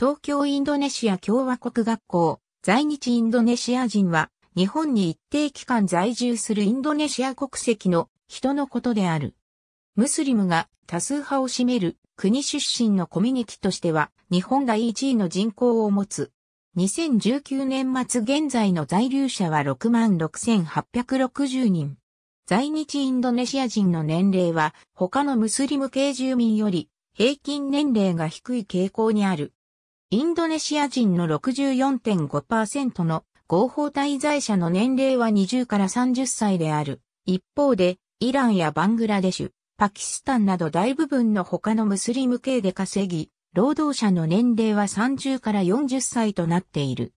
東京インドネシア共和国学校、在日インドネシア人は、日本に一定期間在住するインドネシア国籍の人のことである。ムスリムが多数派を占める国出身のコミュニティとしては、日本が1位の人口を持つ。2019年末現在の在留者は66,860人。在日インドネシア人の年齢は他のムスリム系住民より平均年齢が低い傾向にある。インドネシア人の64.5%の合法滞在者の年齢は20から30歳である。一方で、イランやバングラデシュ、パキスタンなど大部分の他のムスリム系で稼ぎ、労働者の年齢は30から40歳となっている。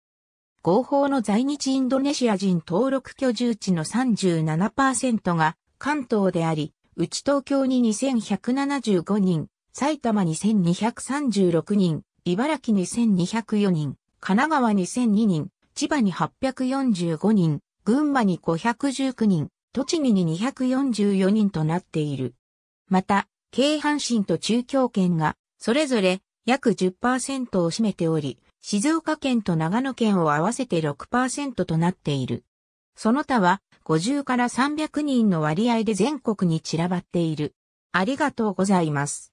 合法の在日インドネシア人登録居住地の37%が関東であり、うち東京に2175人、埼玉に1236人、茨城2204人、神奈川2002人、千葉に845人、群馬に519人、栃木に244人となっている。また、京阪神と中京圏が、それぞれ約10%を占めており、静岡県と長野県を合わせて6%となっている。その他は50から300人の割合で全国に散らばっている。ありがとうございます。